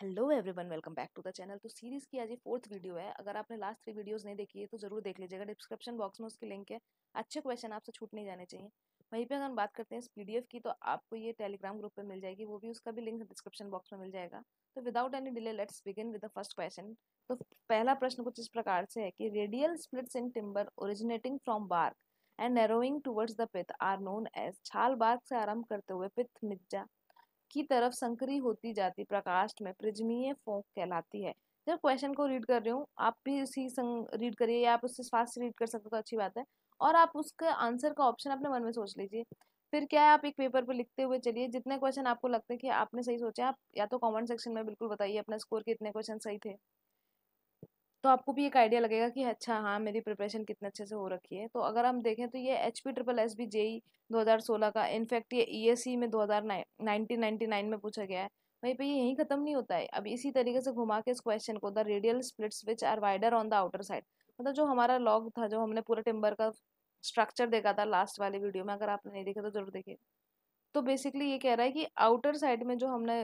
Hello everyone welcome back to the channel तो series की आज ये फोर्थ वीडियो है अगर आपने लास्ट थ्री वीडियोस नहीं देखी है तो ज़रूर देख लीजिएगा डिस्क्रिप्शन बॉक्स में उसकी लिंक है अच्छे क्वेश्चन आपसे छूट नहीं जाने चाहिए वहीं पे अगर हम बात करते हैं इस पी की तो आपको ये टेलीग्राम ग्रुप पर मिल जाएगी वो भी उसका भी लिंक डिस्क्रिप्शन बॉक्स में मिल जाएगा तो without any delay let's begin with the first question तो पहला प्रश्न कुछ इस प्रकार से है कि radial splits in timber originating from bark and narrowing towards the pith are known as छाल बार्क से आरंभ करते हुए पिथ मिज्जा की तरफ संकरी होती जाती प्रकाश में प्रिज्मीय फोक कहलाती है जब क्वेश्चन को रीड कर रही हूँ आप भी उसी संग रीड करिए या आप उससे फास्ट रीड कर सकते हो तो अच्छी बात है और आप उसके आंसर का ऑप्शन अपने मन में सोच लीजिए फिर क्या है आप एक पेपर पर लिखते हुए चलिए जितने क्वेश्चन आपको लगते हैं कि आपने सही सोचा आप या तो कमेंट सेक्शन में बिल्कुल बताइए अपना स्कोर के इतने क्वेश्चन सही थे तो आपको भी एक आइडिया लगेगा कि अच्छा हाँ मेरी प्रिपरेशन कितने अच्छे से हो रखी है तो अगर हम देखें तो ये H P triple S B JE दो हज़ार सोलह का इनफैक्ट ये ई एस सी में दो हज़ार नाइनटीन नाइनटी नाइन में पूछा गया है वहीं पे ये यहीं खत्म नहीं होता है अब इसी तरीके से घुमा के इस क्वेश्चन को the radial splits which are wider on the outer side मतलब जो हमारा लॉग था जो हमने पूरा टिम्बर का स्ट्रक्चर देखा था लास्ट वाली वीडियो में अगर आपने नहीं देखा तो जरूर देखिए तो बेसिकली ये कह रहा है कि आउटर साइड में जो हमने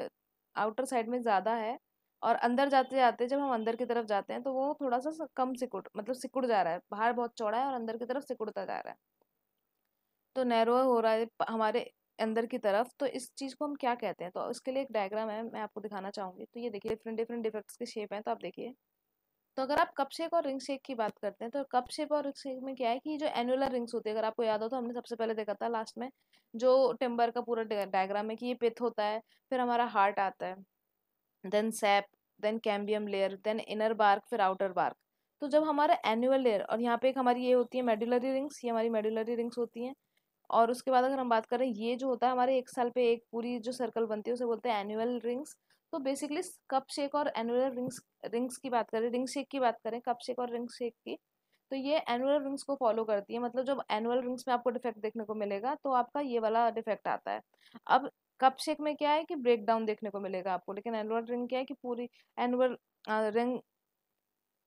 आउटर साइड में ज़्यादा है और अंदर जाते जाते जब हम अंदर की तरफ जाते हैं तो वो थोड़ा सा कम सिकुड़ मतलब सिकुड़ जा रहा है बाहर बहुत चौड़ा है और अंदर की तरफ सिकुड़ता जा रहा है तो नैरो हो रहा है हमारे अंदर की तरफ तो इस चीज़ को हम क्या कहते हैं तो उसके लिए एक डायग्राम है मैं आपको दिखाना चाहूँगी तो ये देखिए डिफरेंट डिफरेंट डिफेक्ट्स के शेप हैं तो आप देखिए तो अगर आप कप शेप और रिंग शेप की बात करते हैं तो कप शेप और रिंग शेप में क्या है कि जो एनुलर रिंग्स होती है अगर आपको याद हो तो हमने सबसे पहले देखा था लास्ट में जो टिम्बर का पूरा डायग्राम है कि ये पिथ होता है फिर हमारा हार्ट आता है then sap then cambium layer then inner bark फिर आउटर बार्क तो जब हमारा एनुअल लेयर और यहाँ पे एक हमारी ये होती है मेडुलरी रिंग्स ये हमारी मेडुलरी रिंग्स होती हैं और उसके बाद अगर हम बात करें ये जो होता है हमारे एक साल पे एक पूरी जो सर्कल बनती है उसे बोलते हैं एनुअल रिंग्स तो बेसिकली कप शेक और एनुअल रिंग्स रिंग्स की बात करें रिंग शेक की बात करें कप शेक और रिंग शेक की तो ये एनुअल रिंग्स को फॉलो करती है मतलब जब एनुअल रिंग्स में आपको डिफेक्ट देखने को मिलेगा तो आपका ये वाला डिफेक्ट आता है अब कप शेक में क्या है कि ब्रेक डाउन देखने को मिलेगा आपको लेकिन एनुअल रिंग क्या है कि पूरी एनुअल रिंग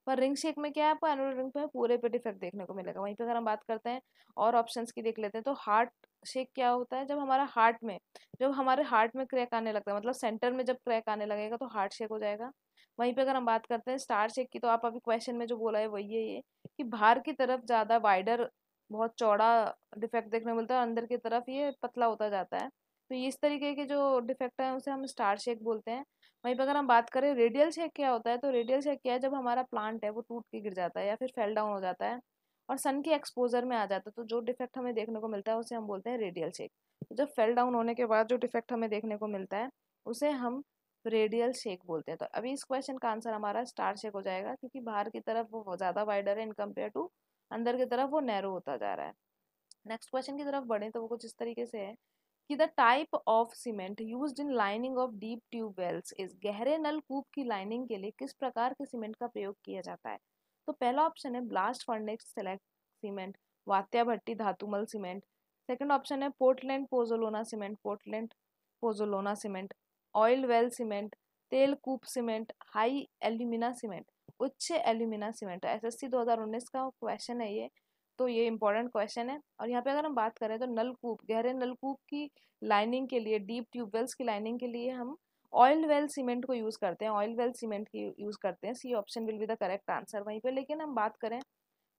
पर रिंग शेक में क्या है आपको एनुअल रिंग पे पूरे पेट इफेक्ट देखने को मिलेगा वहीं पे अगर हम बात करते हैं और ऑप्शंस की देख लेते हैं तो हार्ट शेक क्या होता है जब हमारा हार्ट में जब हमारे हार्ट में क्रैक आने लगता है मतलब सेंटर में जब क्रैक आने लगेगा तो हार्ट शेक हो जाएगा वहीं पे अगर हम बात करते हैं स्टार शेक की तो आप अभी क्वेश्चन में जो बोला है वही है ये कि बाहर की तरफ ज़्यादा वाइडर बहुत चौड़ा डिफेक्ट देखने को मिलता है अंदर की तरफ ये पतला होता जाता है तो इस तरीके के जो डिफेक्ट है उसे हम स्टार शेक बोलते हैं वहीं पर अगर हम बात करें रेडियल शेक क्या होता है तो रेडियल शेक क्या है जब हमारा प्लांट है वो टूट के गिर जाता है या फिर फेल डाउन हो जाता है और सन के एक्सपोजर में आ जाता है तो जो डिफेक्ट हमें देखने को मिलता है उसे हम बोलते हैं रेडियल शेक तो जब फेल डाउन होने के बाद जो डिफेक्ट हमें देखने को मिलता है उसे हम रेडियल शेक बोलते हैं तो अभी इस क्वेश्चन का आंसर हमारा स्टार शेक हो जाएगा क्योंकि बाहर की तरफ वो ज़्यादा वाइडर है इन कम्पेयर टू अंदर की तरफ वो नैरो होता जा रहा है नेक्स्ट क्वेश्चन की तरफ बढ़ें तो वो कुछ इस तरीके से है कि the type of cement use in lining of deep tube wells is गहरे नल कूप की लाइनिंग के लिए किस प्रकार के सीमेंट का प्रयोग किया जाता है तो पहला ऑप्शन है ब्लास्ट फर्नेक्स सेलेक्ट सीमेंट वात्या भट्टी धातुमल सीमेंट सेकेंड ऑप्शन है Portland pozzolana cement Portland pozzolana cement oil well cement तेल कूप सीमेंट हाई एल्यूमिना सीमेंट उच्च एल्यूमिना सीमेंट एस 2019 का क्वेश्चन है ये तो ये इंपॉर्टेंट क्वेश्चन है और यहाँ पे अगर हम बात करें तो नलकूप गहरे नलकूप की लाइनिंग के लिए डीप ट्यूब वेल्स की लाइनिंग के लिए हम ऑयल वेल सीमेंट को यूज़ करते हैं ऑयल वेल सीमेंट की यूज़ करते हैं C option will be the correct answer वहीं पे लेकिन हम बात करें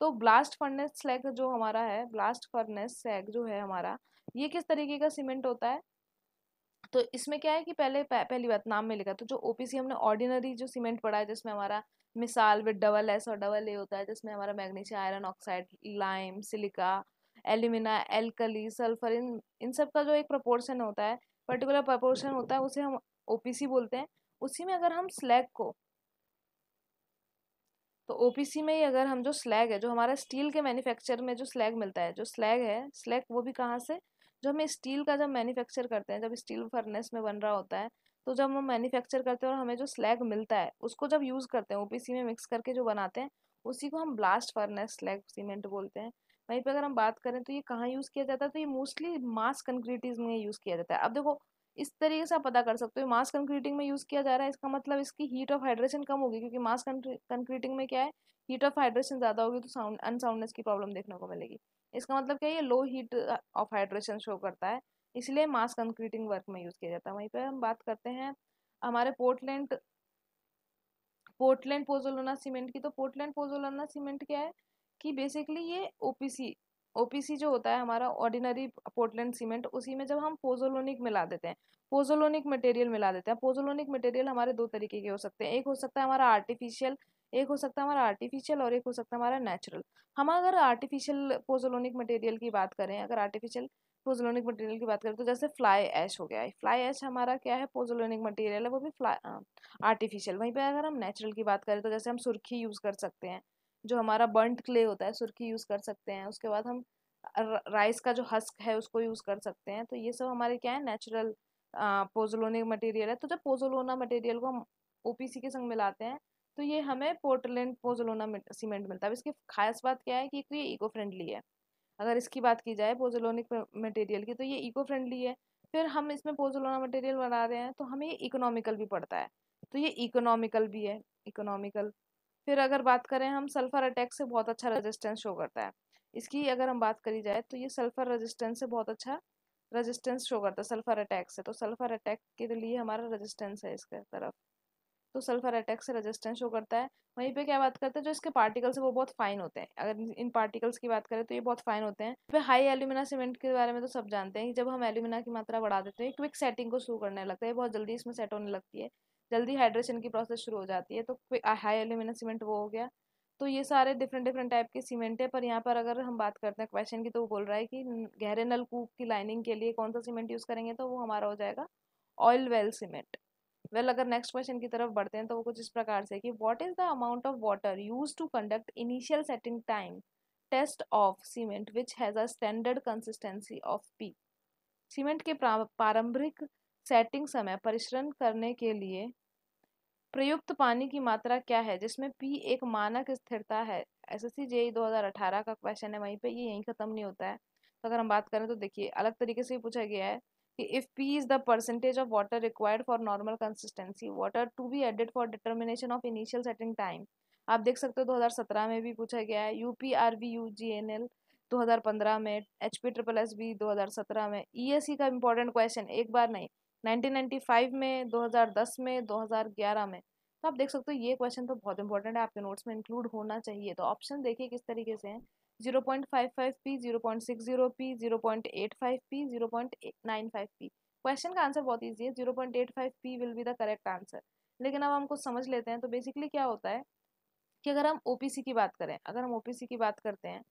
तो ब्लास्ट फर्नेस स्लैग जो हमारा है ब्लास्ट फर्नेस स्लैग जो है हमारा ये किस तरीके का सीमेंट होता है तो इसमें क्या है कि पहले पहली बात नाम में लिखा तो जो ओपीसी हमने ऑर्डिनरी जो सीमेंट पड़ा है जिसमें हमारा मिसाल विद डबल एस और डबल ए होता है जिसमें हमारा magnesium iron oxide lime silica alumina alkali sulphur इन इन सब का जो एक प्रपोर्शन होता है पर्टिकुलर प्रपोर्शन होता है उसे हम ओ बोलते हैं उसी में अगर हम स्लैग को तो ओ में ही अगर हम जो स्लैग है जो हमारा स्टील के मैन्युफैक्चर में जो स्लैग मिलता है जो स्लैग है स्लैग वो भी कहाँ से जो हमें स्टील का जब मैन्युफैक्चर करते हैं जब स्टील फर्नेस में बन रहा होता है तो जब हम मैन्युफैक्चर करते हैं और हमें जो स्लैग मिलता है उसको जब यूज़ करते हैं ओपीसी में मिक्स करके जो बनाते हैं उसी को हम ब्लास्ट फर्नेस स्लैग सीमेंट बोलते हैं वहीं पर अगर हम बात करें तो ये कहाँ यूज़ किया जाता है तो ये मोस्टली मास कंक्रीटिंग में यूज़ किया जाता है अब देखो इस तरीके से आप पता कर सकते हो मास कंक्रीटिंग में यूज़ किया जा रहा है इसका मतलब इसकी हीट ऑफ हाइड्रेशन कम होगी क्योंकि मास कंक्रीटिंग में क्या है हीट ऑफ हाइड्रेशन ज़्यादा होगी तो साउंड अनसाउंडनेस की प्रॉब्लम देखने को मिलेगी इसका मतलब क्या है ये low heat of hydration show करता है इसलिए मास कंक्रीटिंग वर्क में यूज़ किया जाता है वहीं पर हम बात करते हैं हमारे पोर्टलैंड पोर्टलैंड पोजोलोना सीमेंट की तो पोर्टलैंड पोजोलोना सीमेंट क्या है कि बेसिकली ये ओपीसी ओपीसी जो होता है हमारा ऑर्डिनरी पोर्टलैंड सीमेंट उसी में जब हम पोजोलोनिक मिला देते हैं पोजोलोनिक मटेरियल मिला देते हैं पोजोलोनिक मटेरियल हमारे दो तरीके के हो सकते हैं एक हो सकता है हमारा आर्टिफिशियल एक हो सकता है हमारा आर्टिफिशियल और एक हो सकता है हमारा नेचुरल हम अगर आर्टिफिशियल पोजोलोनिक मटेरियल की बात करें अगर आर्टिफिशियल पोजोलोनिक मटेरियल की बात करें तो जैसे फ्लाई ऐश हो गया है फ्लाई ऐश हमारा क्या है पोजोलोनिक मटेरियल है वो भी फ्लाई आर्टिफिशियल वहीं पर अगर हम नेचुरल की बात करें तो जैसे हम सुर्खी यूज़ कर सकते हैं जो हमारा बर्नट क्ले होता है सुर्खी यूज़ कर सकते हैं उसके बाद हम राइस का जो हस्क है उसको यूज़ कर सकते हैं तो ये सब हमारे क्या है नेचुरल पोजोलोनिक मटेरियल है तो जब पोजोलोना मटेरियल को हम ओपीसी के संग मिलाते हैं तो ये हमें पोर्टलैंड पोजोलोना सीमेंट मिलता है अब इसकी खास बात क्या है कि तो ये इको फ्रेंडली है अगर इसकी बात की जाए पोजोलोनिक मटेरियल की तो ये इको फ्रेंडली है फिर हम इसमें पोजोलोना मटेरियल बना रहे हैं तो हमें ये इकोनॉमिकल भी पड़ता है तो ये इकोनॉमिकल भी है इकोनॉमिकल फिर अगर बात करें हम सल्फर अटैक से बहुत अच्छा रेजिस्टेंस शो करता है इसकी अगर हम बात करी जाए तो ये सल्फर रेजिस्टेंस से बहुत अच्छा रेजिस्टेंस शो करता है सल्फर अटैक से तो सल्फर अटैक के लिए हमारा रेजिस्टेंस है इसके तरफ तो सल्फर अटैक से रेजिस्टेंस शो करता है वहीं पे क्या बात करते हैं जो इसके पार्टिकल्स है वो बहुत फाइन होते हैं अगर इन पार्टिकल्स की बात करें तो ये बहुत फाइन होते हैं फिर हाई एल्यूमिना सीमेंट के बारे में तो सब जानते हैं कि जब हम एल्यूमिना की मात्रा बढ़ा देते हैं क्विक सेटिंग को शुरू करने लगता है बहुत जल्दी इसमें सेट होने लगती है जल्दी हाइड्रेशन की प्रोसेस शुरू हो जाती है तो हाई एल्यूमिना सीमेंट वो हो गया तो ये सारे डिफरेंट डिफरेंट टाइप के सीमेंट है पर यहाँ पर अगर हम बात करते हैं क्वेश्चन की तो वो बोल रहा है कि गहरे नलकूप की लाइनिंग के लिए कौन सा सीमेंट यूज़ करेंगे तो वो हमारा हो जाएगा oil well cement well well, अगर नेक्स्ट क्वेश्चन की तरफ बढ़ते हैं तो वो कुछ इस प्रकार से कि what is the amount of water use to conduct initial setting time test of cement which has a standard consistency of P cement के प्रारंभिक सेटिंग समय परिश्रम करने के लिए प्रयुक्त पानी की मात्रा क्या है जिसमें पी एक मानक स्थिरता है एस एस सी जे दो का क्वेश्चन है वहीं पर ये यहीं ख़त्म नहीं होता है तो अगर हम बात करें तो देखिए अलग तरीके से पूछा गया है कि if P is the percentage of water required for normal consistency water to be added for determination of initial setting time आप देख सकते हो 2017 में भी पूछा गया है U P R V U G N L दो हज़ार पंद्रह में H P triple S B दो हज़ार सत्रह में ई एस सी का इंपॉर्टेंट क्वेश्चन एक बार नहीं नाइनटीन नाइन्टी फाइव में दो हज़ार दस में दो हज़ार ग्यारह में तो आप देख सकते हो ये क्वेश्चन तो बहुत इंपॉर्टेंट है आपके नोट्स में इंक्लूड होना चाहिए तो ऑप्शन देखिए किस तरीके से हैं zero point five five P zero point six zero P zero point eight five P zero point nine five P question का आंसर बहुत ईजी है zero point eight five P will be the correct answer लेकिन अब हमको समझ लेते हैं तो बेसिकली क्या होता है कि अगर हम ओ की बात करें अगर हम ओ की बात करते हैं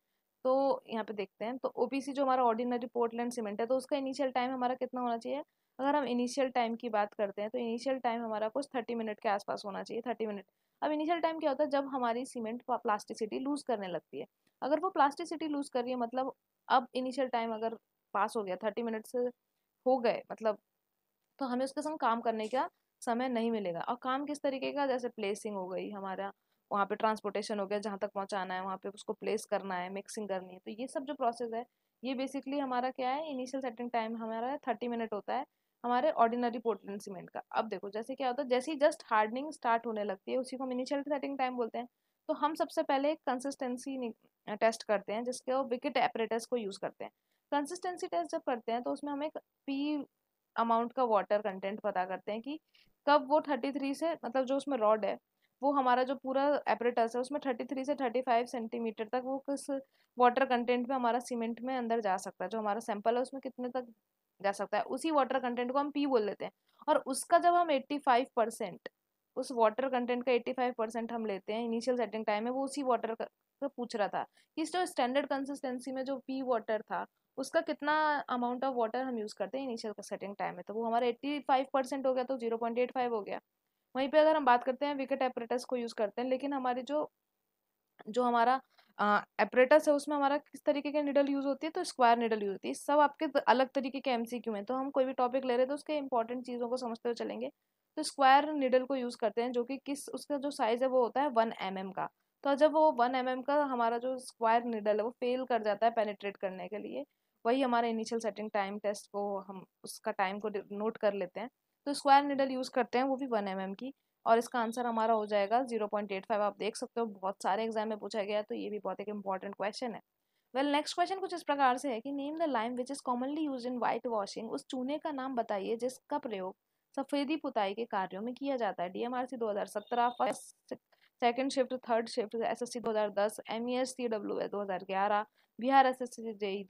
तो यहाँ पे देखते हैं तो ओ जो हमारा ऑर्डिनरी पोर्टलैंड सीमेंट है तो उसका इनिशियल टाइम हमारा कितना होना चाहिए अगर हम इनिशियल टाइम की बात करते हैं तो इनिशियल टाइम हमारा कुछ थर्टी मिनट के आसपास होना चाहिए थर्टी मिनट अब इनिशियल टाइम क्या होता है जब हमारी सीमेंट प्लास्टिसिटी लूज़ करने लगती है अगर वो प्लास्टिसिटी लूज़ कर रही है मतलब अब इनिशियल टाइम अगर पास हो गया थर्टी मिनट से हो गए मतलब तो हमें उसके संग काम करने का समय नहीं मिलेगा और काम किस तरीके का जैसे प्लेसिंग हो गई हमारा वहाँ पे ट्रांसपोर्टेशन हो गया जहाँ तक पहुँचाना है वहाँ पे उसको प्लेस करना है मिक्सिंग करनी है तो ये सब जो प्रोसेस है ये बेसिकली हमारा क्या है इनिशियल सेटिंग टाइम हमारा थर्टी मिनट होता है हमारे ऑर्डिनरी पोर्टलैंड सीमेंट का अब देखो जैसे क्या होता है जैसे ही जस्ट हार्डनिंग स्टार्ट होने लगती है उसी को हम इनिशियल सेटिंग टाइम बोलते हैं तो हम सबसे पहले एक कंसिस्टेंसी टेस्ट करते हैं जिसके वो विकेट एपरेटस को यूज़ करते हैं कंसिस्टेंसी टेस्ट जब करते हैं तो उसमें हम एक पी अमाउंट का वाटर कंटेंट पता करते हैं कि कब वो थर्टी थ्री से मतलब जो उसमें रॉड है वो हमारा जो पूरा एपरेटस है उसमें थर्टी थ्री से थर्टी फाइव सेंटीमीटर तक वो किस वाटर कंटेंट में हमारा सीमेंट में अंदर जा सकता है जो हमारा सैंपल है उसमें कितने तक जा सकता है उसी वाटर कंटेंट को हम पी बोल लेते हैं और उसका जब हम एट्टी फाइव परसेंट उस वाटर कंटेंट का एट्टी फाइव परसेंट हम लेते हैं इनिशियल सेटिंग टाइम में वो उसी वाटर का पूछ रहा था कि जो स्टैंडर्ड कंसिस्टेंसी में जो पी वाटर था उसका कितना अमाउंट ऑफ वाटर हम यूज़ करते हैं इनिशियल सेटिंग टाइम में तो वो हमारा एट्टी हो गया तो जीरो हो गया वहीं पर अगर हम बात करते हैं विकेट एपरेटस को यूज़ करते हैं लेकिन हमारे जो जो हमारा एपरेटस है उसमें हमारा किस तरीके के निडल यूज़ होती है तो स्क्वायर निडल यूज़ होती है सब आपके अलग तरीके के एम हैं तो हम कोई भी टॉपिक ले रहे थे तो उसके इंपॉर्टेंट चीज़ों को समझते हुए चलेंगे तो स्क्वायर निडल को यूज़ करते हैं जो कि किस उसका जो साइज़ है वो होता है वन एम mm का तो जब वो वन एम mm का हमारा जो स्क्वायर निडल है वो फेल कर जाता है पेनिट्रेट करने के लिए वही हमारे इनिशियल सेटिंग टाइम टेस्ट को हम उसका टाइम को नोट कर लेते हैं तो स्क्वायर निडल यूज़ करते हैं वो भी वन एम mm की और इसका आंसर हमारा हो जाएगा जीरो पॉइंट एट फाइव आप देख सकते हो बहुत सारे एग्जाम में पूछा गया तो ये भी बहुत एक इंपॉर्टेंट क्वेश्चन है वेल नेक्स्ट क्वेश्चन कुछ इस प्रकार से है कि name the lime which is commonly use in white washing उस चूने का नाम बताइए जिसका प्रयोग सफ़ेदी पुताई के कार्यों में किया जाता है डीएमआरसी सत्रह first second shift third shift S S S C C दो हजार दस एम ई डब्ल्यू एसएससी दो हजार ग्यारह Bihar S S SSC JE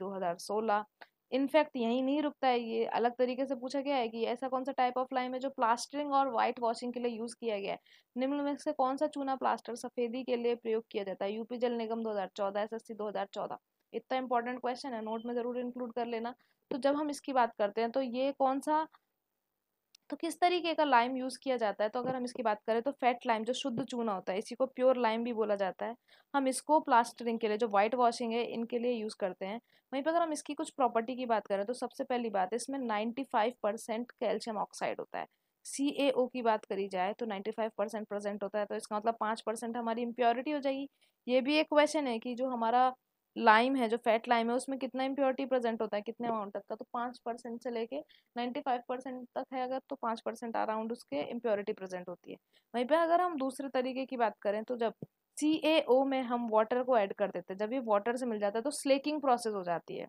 सोलह इनफैक्ट यहीं नहीं रुकता है ये अलग तरीके से पूछा गया है कि ऐसा कौन सा टाइप ऑफ लाइम है जो प्लास्टरिंग और व्हाइट वॉशिंग के लिए यूज़ किया गया है निम्न में से कौन सा चूना प्लास्टर सफेदी के लिए प्रयोग किया जाता है यूपी जल निगम 2014 हजार चौदह इतना इंपॉर्टेंट क्वेश्चन है नोट में ज़रूर इंक्लूड कर लेना तो जब हम इसकी बात करते हैं तो ये कौन सा तो किस तरीके का लाइम यूज़ किया जाता है तो अगर हम इसकी बात करें तो फैट लाइम जो शुद्ध चूना होता है इसी को प्योर लाइम भी बोला जाता है हम इसको प्लास्टरिंग के लिए जो वाइट वॉशिंग है इनके लिए यूज़ करते हैं वहीं पर अगर हम इसकी कुछ प्रॉपर्टी की बात करें तो सबसे पहली बात है इसमें ninety five percent calcium oxide होता है सी ए ओ की बात करी जाए तो नाइन्टी फाइव परसेंट प्रेजेंट होता है तो इसका मतलब पाँच परसेंट हमारी इम्प्योरिटी हो जाएगी ये भी एक क्वेश्चन है कि जो हमारा लाइम है जो फैट लाइम है उसमें कितना इम्प्योरिटी प्रेजेंट होता है कितने अमाउंट तक का तो पाँच परसेंट से लेके नाइन्टी फाइव परसेंट तक है अगर तो पाँच परसेंट अराउंड उसके इम्प्योरिटी प्रेजेंट होती है वहीं पर अगर हम दूसरे तरीके की बात करें तो जब सी ए ओ में हम वाटर को ऐड कर देते हैं जब ये वाटर से मिल जाता है तो स्लेकिंग प्रोसेस हो जाती है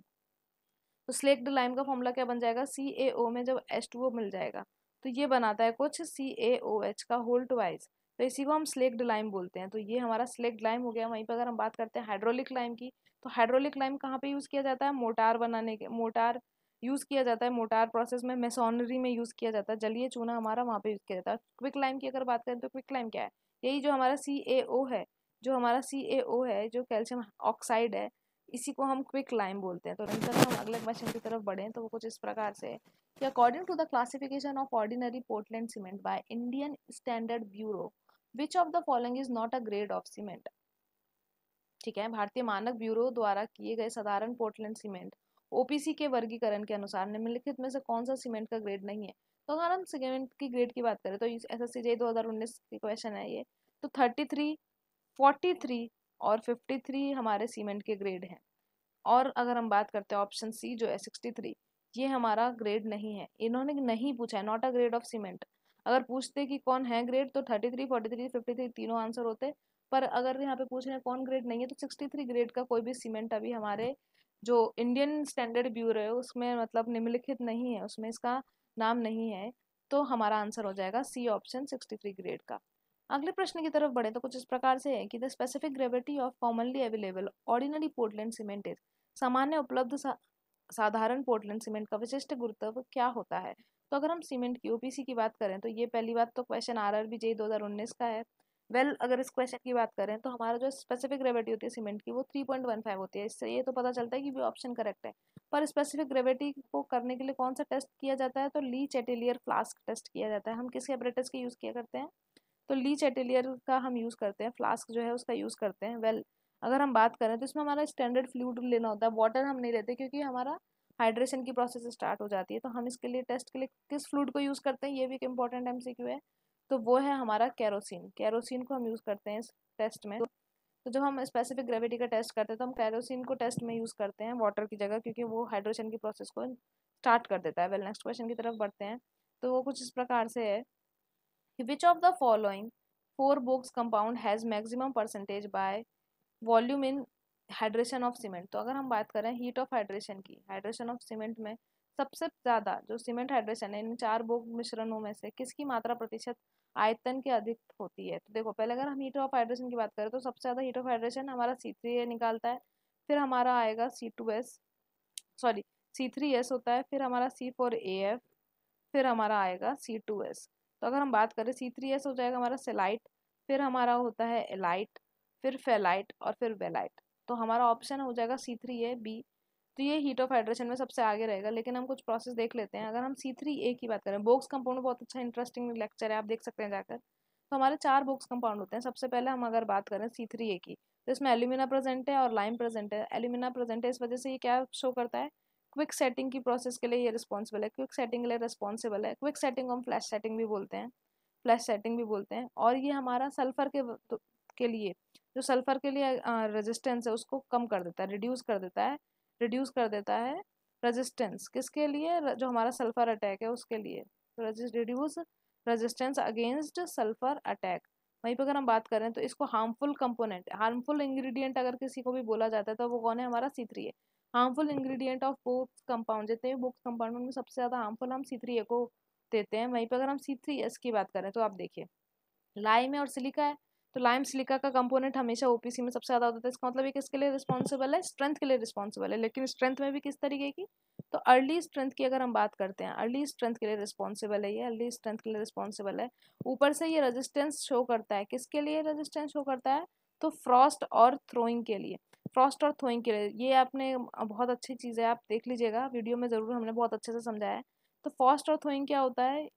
तो स्लेक्ड लाइम का फॉर्मूला क्या बन जाएगा सी ए ओ में जब एच टू ओ मिल जाएगा तो ये बनाता है कुछ सी ए ओ एच का होल टू वाइज तो इसी को हम स्लेक्ड लाइम बोलते हैं तो ये हमारा स्लेक्ड लाइम हो गया वहीं पर अगर हम बात करते हैं हाइड्रोलिक लाइम की तो हाइड्रोलिक लाइम कहाँ पे यूज़ किया जाता है मोटार बनाने के मोटार यूज़ किया जाता है मोटार प्रोसेस में मेसोनरी में यूज़ किया जाता है जलीय चूना हमारा वहाँ पर यूज़ किया जाता है क्विक लाइम की अगर बात करें तो क्विक लाइम क्या है यही जो हमारा सी ए ओ है जो हमारा सी ए ओ है जो कैल्शियम ऑक्साइड है इसी को हम क्विक लाइम बोलते हैं तो रंग हम अगले क्वेश्चन की तरफ बढ़ें तो वो कुछ इस प्रकार से है कि according to the classification of ordinary Portland cement by Indian standard bureau which of the following is not a grade of cement ठीक है भारतीय मानक ब्यूरो द्वारा किए गए साधारण पोर्टलैंड सीमेंट ओपीसी के वर्गीकरण के अनुसार निम्नलिखित में से कौन सा सीमेंट का ग्रेड नहीं है तो अगर हम सीमेंट की ग्रेड की बात करें तो एस एस सी जे दो हज़ार उन्नीस की क्वेश्चन है ये तो थर्टी थ्री फोर्टी थ्री और फिफ्टी थ्री हमारे सीमेंट के ग्रेड हैं और अगर हम बात करते हैं ऑप्शन सी जो है सिक्सटी थ्री ये हमारा ग्रेड नहीं है इन्होंने नहीं पूछा है not a grade of cement अगर पूछते कि कौन है ग्रेट तो thirty three forty three fifty three तीनों आंसर होते पर अगर यहाँ पे पूछ रहे हैं कौन ग्रेड नहीं है तो सिक्सटी थ्री ग्रेड का कोई भी सीमेंट अभी हमारे जो इंडियन स्टैंडर्ड ब्यूरो है उसमें मतलब निम्नलिखित नहीं है उसमें इसका नाम नहीं है तो हमारा आंसर हो जाएगा C option sixty three grade का अगले प्रश्न की तरफ बढ़े तो कुछ इस प्रकार से है कि the specific gravity of commonly available ordinary Portland cement is सामान्य उपलब्ध सा, साधारण पोर्टलैंड सीमेंट का विशिष्ट गुरुत्व क्या होता है तो अगर हम सीमेंट की ओपीसी की बात करें तो ये पहली बात तो question R R B J दो हज़ार उन्नीस का है वेल well, अगर इस क्वेश्चन की बात करें तो हमारा जो स्पेसिफिक ग्रेविटी होती है सीमेंट की वो थ्री पॉइंट वन फाइव होती है इससे ये तो पता चलता है कि भी ऑप्शन करेक्ट है पर स्पेसिफिक ग्रेविटी को करने के लिए कौन सा टेस्ट किया जाता है तो ली चेटेलियर फ्लास्क टेस्ट किया जाता है हम किसके अपरेटस का यूज़ किया करते हैं तो ली चेटेलियर का हम यूज़ करते हैं फ्लास्क जो है उसका यूज़ करते हैं वेल well, अगर हम बात करें तो इसमें हमारा स्टैंडर्ड फ्लूड लेना होता है वाटर हम नहीं लेते क्योंकि हमारा हाइड्रेशन की प्रोसेस स्टार्ट हो जाती है तो हम इसके लिए टेस्ट के लिए किस फ्लूड को यूज़ करते हैं ये भी एक इम्पॉर्टेंट एम है तो वो है हमारा कैरोसिन कैरोसिन को हम यूज़ करते हैं इस टेस्ट में तो जब हम स्पेसिफिक ग्रेविटी का टेस्ट करते हैं तो हम कैरोसिन को टेस्ट में यूज़ करते हैं वाटर की जगह क्योंकि वो हाइड्रोजन की प्रोसेस को स्टार्ट कर देता है वेल नेक्स्ट क्वेश्चन की तरफ बढ़ते हैं तो वो कुछ इस प्रकार से है which of the following four Bogue's compound has maximum percentage by volume in hydration of cement तो अगर हम बात करें हीट ऑफ हाइड्रेशन की हाइड्रेशन ऑफ सीमेंट में सबसे ज़्यादा जो सीमेंट हाइड्रेशन है इन चार बोग मिश्रणों में से किसकी मात्रा प्रतिशत आयतन के अधिक होती है तो देखो पहले अगर हम हीट ऑफ हाइड्रेशन की बात करें तो सबसे ज़्यादा हीट ऑफ हाइड्रेशन हमारा सी थ्री निकालता है फिर हमारा आएगा C two S sorry C three S होता है फिर हमारा सी फोर ए एफ फिर हमारा आएगा सी टू एस तो अगर हम बात करें सी थ्री एस हो जाएगा हमारा सेलाइट फिर हमारा होता है एलाइट फिर फेलाइट और फिर वेलाइट तो हमारा ऑप्शन हो जाएगा सी थ्री ए बी तो ये हीट ऑफ हाइड्रेशन में सबसे आगे रहेगा लेकिन हम कुछ प्रोसेस देख लेते हैं अगर हम सी थ्री ए की बात करें बोक्स कंपाउंड बहुत अच्छा इंटरेस्टिंग लेक्चर है आप देख सकते हैं जाकर तो हमारे चार बोक्स कंपाउंड होते हैं सबसे पहले हम अगर बात करें सी थ्री ए की तो इसमें एल्यूमिना प्रेजेंट है और लाइम प्रेजेंट है एल्यूमिना प्रेजेंट है इस वजह से ये क्या शो करता है क्विक सेटिंग की प्रोसेस के लिए ये रिस्पॉन्सिबल है क्विक सेटिंग के लिए रिस्पॉन्सिबल है क्विक सेटिंग को हम फ्लैश सेटिंग भी बोलते हैं फ्लैश सेटिंग भी बोलते हैं और ये हमारा सल्फर के तो- के लिए जो सल्फर के लिए रेजिस्टेंस है उसको कम कर देता है रिड्यूस कर देता है रिड्यूस कर देता है रेजिस्टेंस किसके लिए जो हमारा सल्फर अटैक है उसके लिए reduce resistance against sulphur attack वहीं पर अगर हम बात करें तो इसको हार्मफुल कंपोनेंट हार्मफुल इंग्रेडिएंट अगर किसी को भी बोला जाता है तो वो कौन है हमारा सी थ्री है harmful ingredient of both compound जितने भी बोथ कंपाउंड में सबसे ज़्यादा हार्मफुल हम सी थ्री ए को देते हैं वहीं पर अगर हम सी थ्री एस की बात करें तो आप देखिए लाई में और सिलिका है तो लाइम सिलिका का कंपोनेंट हमेशा ओपीसी में सबसे ज़्यादा होता था इसका मतलब ये किसके लिए रिस्पॉन्सिबल है स्ट्रेंथ के लिए रिस्पॉन्सिबल है लेकिन स्ट्रेंथ में भी किस तरीके की तो अर्ली स्ट्रेंथ की अगर हम बात करते हैं अर्ली स्ट्रेंथ के लिए रिस्पॉन्सिबल है ये अर्ली स्ट्रेंथ के लिए रिस्पॉन्सिबल है ऊपर से ये रजिस्टेंस शो करता है किसके लिए रजिस्टेंस शो करता है तो फ्रॉस्ट और थ्रोइंग के लिए फ्रॉस्ट और थ्रोइंग के लिए ये आपने बहुत अच्छी चीज़ है आप देख लीजिएगा वीडियो में ज़रूर हमने बहुत अच्छे से समझाया है तो फ्रॉस्ट और थ्रोइंग क्या होता है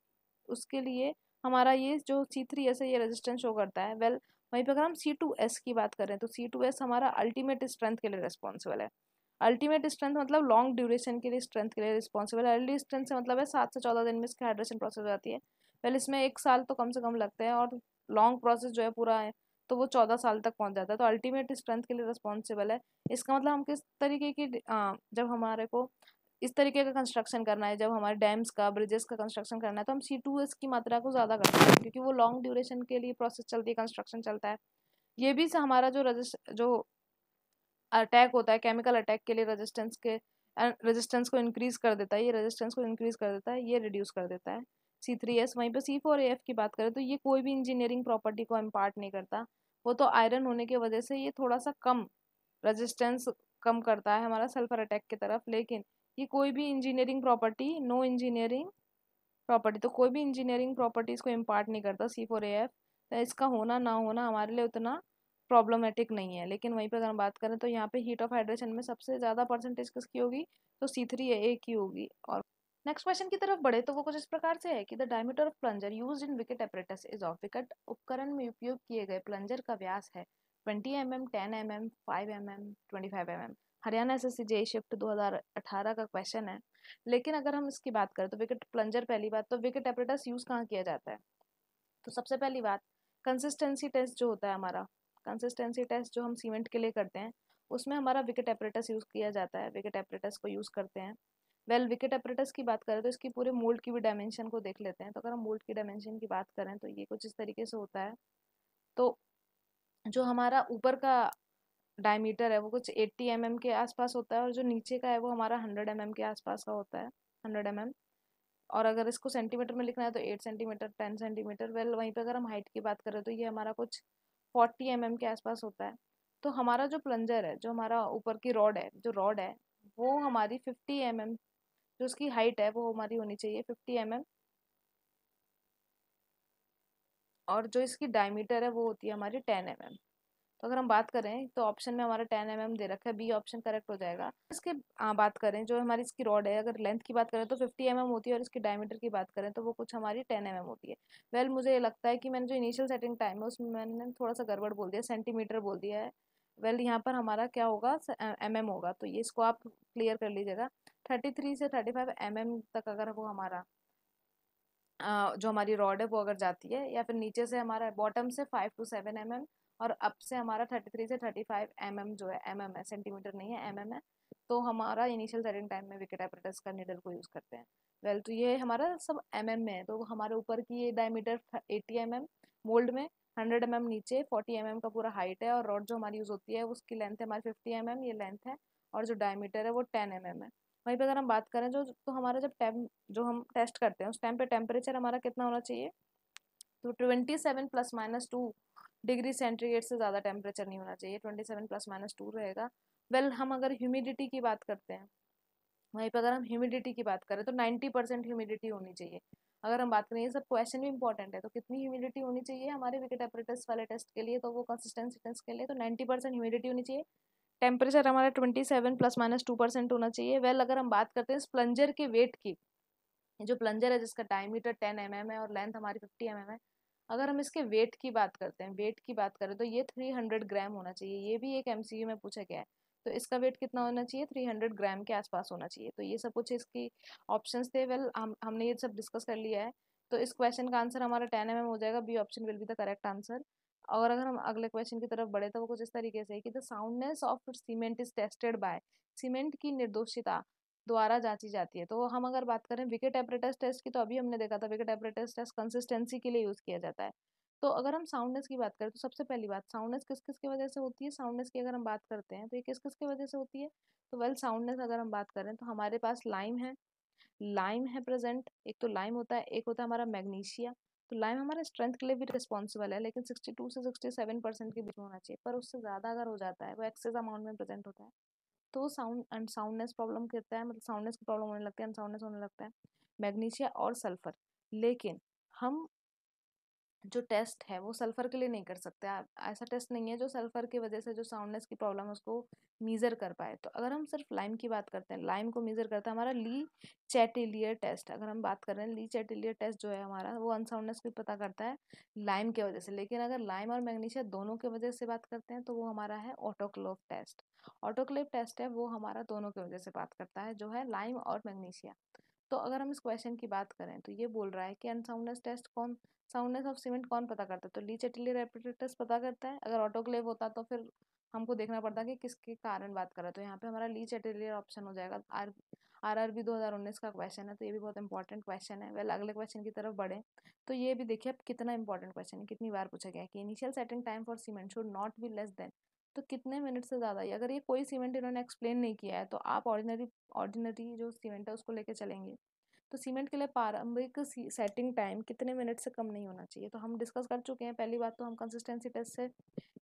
उसके लिए हमारा ये जो सी थ्री एस है ये रेजिस्टेंस शो करता है वेल वहीं पर अगर हम सी टू एस की बात करें तो सी टू एस हमारा अल्टीमेट स्ट्रेंथ के लिए रिस्पॉन्सिबल है अल्टीमेट स्ट्रेंथ मतलब लॉन्ग ड्यूरेशन के लिए स्ट्रेंथ के लिए रिस्पॉन्सिबल है अर्ली स्ट्रेंथ से मतलब है सात से चौदह दिन में इसकी हाइड्रेशन प्रोसेस आती जाती है वेल इसमें एक साल तो कम से कम लगता है और लॉन्ग प्रोसेस जो है पूरा है तो वो चौदह साल तक पहुंच जाता है तो अल्टीमेट स्ट्रेंथ के लिए रिस्पॉन्सिबल है इसका मतलब हम किस तरीके की हाँ, जब हमारे को इस तरीके का कंस्ट्रक्शन करना है जब हमारे डैम्स का ब्रिजेस का कंस्ट्रक्शन करना है तो हम सी टू एस की मात्रा को ज़्यादा करते हैं क्योंकि वो लॉन्ग ड्यूरेशन के लिए प्रोसेस चलती है कंस्ट्रक्शन चलता है ये भी हमारा जो रजिस्ट जो अटैक होता है केमिकल अटैक के लिए रजिस्टेंस के रजिस्टेंस को इंक्रीज़ कर देता है ये रजिस्टेंस को इंक्रीज़ कर देता है ये रिड्यूस कर देता है सी थ्री एस वहीं पर सी फोर ए एफ की बात करें तो ये कोई भी इंजीनियरिंग प्रॉपर्टी को इम्पार्ट नहीं करता वो तो आयरन होने की वजह से ये थोड़ा सा कम रजिस्टेंस कम करता है हमारा सल्फर अटैक की तरफ लेकिन कि कोई भी engineering property no engineering property तो कोई भी इंजीनियरिंग प्रॉपर्टीज़ को इम्पार्ट नहीं करता सी फोर ए एफ तो इसका होना ना होना हमारे लिए उतना प्रॉब्लमेटिक नहीं है लेकिन वहीं पर अगर हम बात करें तो यहाँ पे हीट ऑफ हाइड्रेशन में सबसे ज़्यादा परसेंटेज किसकी होगी तो सी थ्री ए की होगी और नेक्स्ट क्वेश्चन की तरफ बढ़े तो वो कुछ इस प्रकार से है कि the diameter of plunger use in Vicat apparatus is of Vicat उपकरण में उपयोग किए गए प्लंजर का व्यास है twenty M M ten M M five M M twenty five M M Haryana S S shift 2018 का क्वेश्चन है लेकिन अगर हम इसकी बात करें तो विकेट प्लंजर पहली बात तो विकेट एपरेटस यूज़ कहाँ किया जाता है तो सबसे पहली बात कंसिस्टेंसी टेस्ट जो होता है हमारा कंसिस्टेंसी टेस्ट जो हम सीमेंट के लिए करते हैं उसमें हमारा विकेट एपरेटस यूज़ किया जाता है विकेट एपरेटस को यूज़ करते हैं वेल well, विकेट एपरेटस की बात करें तो इसकी पूरे मोल्ड की भी डायमेंशन को देख लेते हैं तो अगर हम मोल्ड की डायमेंशन की बात करें तो ये कुछ इस तरीके से होता है तो जो हमारा ऊपर का डायमीटर है वो कुछ 80 एम mm के आसपास होता है और जो नीचे का है वो हमारा 100 एम mm के आसपास का होता है 100 एम mm और अगर इसको सेंटीमीटर में लिखना है तो 8 सेंटीमीटर 10 सेंटीमीटर वेल वहीं पे अगर हम हाइट की बात करें तो ये हमारा कुछ 40 एम mm के आसपास होता है तो हमारा जो प्लंजर है जो हमारा ऊपर की रॉड है जो रॉड है वो हमारी फिफ्टी एम mm, जो उसकी हाइट है वो हमारी होनी चाहिए फिफ्टी एम mm, और जो इसकी डायमीटर है वो होती है हमारी टेन एम mm. तो अगर हम बात करें तो ऑप्शन में हमारा टेन एम दे रखा है बी ऑप्शन करेक्ट हो जाएगा इसके आ, हाँ, बात करें जो हमारी इसकी रॉड है अगर लेंथ की बात करें तो फिफ्टी एम mm होती है और इसकी डायमीटर की बात करें तो वो कुछ हमारी टेन एम mm होती है वेल well, मुझे ये लगता है कि मैंने जो इनिशियल सेटिंग टाइम है उसमें मैंने थोड़ा सा गड़बड़ बोल दिया सेंटीमीटर बोल दिया है वेल well, यहाँ पर हमारा क्या होगा एम एम होगा तो ये इसको आप क्लियर कर लीजिएगा थर्टी थ्री से थर्टी फाइव एम एम तक अगर वो हमारा जो हमारी रॉड है वो अगर जाती है या फिर नीचे से हमारा बॉटम से five to seven M M और अब से हमारा 33 से 35 फाइव mm जो है एम mm है सेंटीमीटर नहीं है एम mm है तो हमारा इनिशियल सेटिंग टाइम में विकेट एपरेटस का निडल को यूज़ करते हैं वेल well, तो ये हमारा सब एम mm में है तो हमारे ऊपर की ये diameter eighty M mm, mould में हंड्रेड एम mm नीचे फोर्टी एम mm का पूरा हाइट है और रॉड जो हमारी यूज़ होती है उसकी लेंथ है हमारी फिफ्टी एम mm, ये लेंथ है और जो डायमीटर है वो टेन एम mm है वहीं पर अगर हम बात करें जो तो हमारा जब टेम जो हम टेस्ट करते हैं उस टाइम पर टेम्परेचर हमारा कितना होना चाहिए तो twenty seven plus minus two degree centigrade से ज़्यादा टेम्परेचर नहीं होना चाहिए twenty seven plus minus two रहेगा वेल well, हम अगर ह्यूमिडिटी की बात करते हैं वहीं पर अगर हम ह्यूमिडिटी की बात करें तो नाइन्टी परसेंट ह्यूमिडिटी होनी चाहिए अगर हम बात करें ये सब क्वेश्चन भी इंपॉर्टेंट है तो कितनी ह्यूमिडिटी होनी चाहिए हमारे विकेट एपरेटस वाले टेस्ट के लिए तो वो कंसिस्टेंसी टेस्ट के लिए तो नाइन्टी परसेंट ह्यूमिडिटी होनी चाहिए टेम्परेचर हमारा twenty seven plus minus two percent होना चाहिए वेल well, अगर हम बात करते हैं इस प्लंजर के वेट की जो प्लंजर है जिसका डायमीटर टेन एम एम है और लेंथ हमारी फिफ्टी एम एम है अगर हम इसके वेट की बात करते हैं वेट की बात करें तो ये थ्री हंड्रेड ग्राम होना चाहिए ये भी एक एम में पूछा गया है तो इसका वेट कितना होना चाहिए थ्री हंड्रेड ग्राम के आसपास होना चाहिए तो ये सब कुछ इसकी ऑप्शंस थे वेल हम हमने ये सब डिस्कस कर लिया है तो इस क्वेश्चन का आंसर हमारा टेन एम हो जाएगा B option will be the correct answer और अगर हम अगले क्वेश्चन की तरफ बढ़े तो वो कुछ इस तरीके से कि the soundness of cement is tested by cement की निर्दोषिता द्वारा जांची जाती है तो हम अगर बात करें विकेट एपरेटस टेस्ट की तो अभी हमने देखा था विकेट एपरेटस टेस्ट कंसिस्टेंसी के लिए यूज़ किया जाता है तो अगर हम साउंडनेस की बात करें तो सबसे पहली बात साउंडनेस किस किस की वजह से होती है साउंडनेस की अगर हम बात करते हैं तो ये किस किस की वजह से होती है तो वेल साउंडनेस अगर हम बात करें तो हमारे पास लाइम है लाइम है प्रेजेंट एक तो लाइम होता है एक होता है हमारा मैग्नीशिया तो लाइम हमारे स्ट्रेंथ के लिए भी रिस्पॉन्सिबल है लेकिन सिक्सटी टू से सिक्सटी सेवन परसेंट के बीच होना चाहिए पर उससे ज़्यादा अगर हो जाता है वो एक्सेस अमाउंट में प्रेजेंट होता है तो साउंड अनसाउंडनेस प्रॉब्लम करता है मतलब साउंडनेस की प्रॉब्लम होने लगती है अनसाउंडनेस होने लगता है मैग्नीशिया और सल्फर लेकिन हम जो टेस्ट है वो सल्फ़र के लिए नहीं कर सकते ऐसा टेस्ट नहीं है जो सल्फ़र की वजह से जो साउंडनेस की प्रॉब्लम है उसको मीज़र कर पाए तो अगर हम सिर्फ लाइम की बात करते हैं लाइम को मीज़र करता है हमारा ली चैटिलियर टेस्ट अगर हम बात कर रहे हैं ली चैटिलियर टेस्ट जो है हमारा वो अनसाउंडनेस भी पता करता है लाइम की वजह से लेकिन अगर लाइम और मैग्नीशिया दोनों की वजह से बात करते हैं तो वो हमारा है ऑटोक्लोव टेस्ट ऑटोक्लेव टेस्ट है वो हमारा दोनों की वजह से बात करता है जो है लाइम और मैग्नीशिया तो अगर हम इस क्वेश्चन की बात करें तो ये बोल रहा है कि अनसाउंडनेस टेस्ट कौन साउंडनेस ऑफ सीमेंट कौन पता करता है तो ली चटली रेपिटेड टेस्ट पता करता है अगर ऑटोक्लेव होता तो फिर हमको देखना पड़ता कि किसके कारण बात है तो यहाँ पे हमारा ली चटेलियर ऑप्शन हो जाएगा आर आर आर बी दो हज़ार उन्नीस का क्वेश्चन है तो ये भी बहुत इंपॉर्टेंट क्वेश्चन है वेल well, अगले क्वेश्चन की तरफ बढ़े तो ये भी देखिए अब कितना इंपॉर्टेंट क्वेश्चन है कितनी बार पूछा गया है कि initial setting time for cement should not be less than तो कितने मिनट से ज़्यादा ही अगर ये कोई सीमेंट इन्होंने एक्सप्लेन नहीं किया है तो आप ऑर्डिनरी ऑर्डिनरी जो सीमेंट है उसको लेके चलेंगे तो सीमेंट के लिए प्रारंभिक सेटिंग टाइम कितने मिनट से कम नहीं होना चाहिए तो हम डिस्कस कर चुके हैं पहली बात तो हम कंसिस्टेंसी टेस्ट से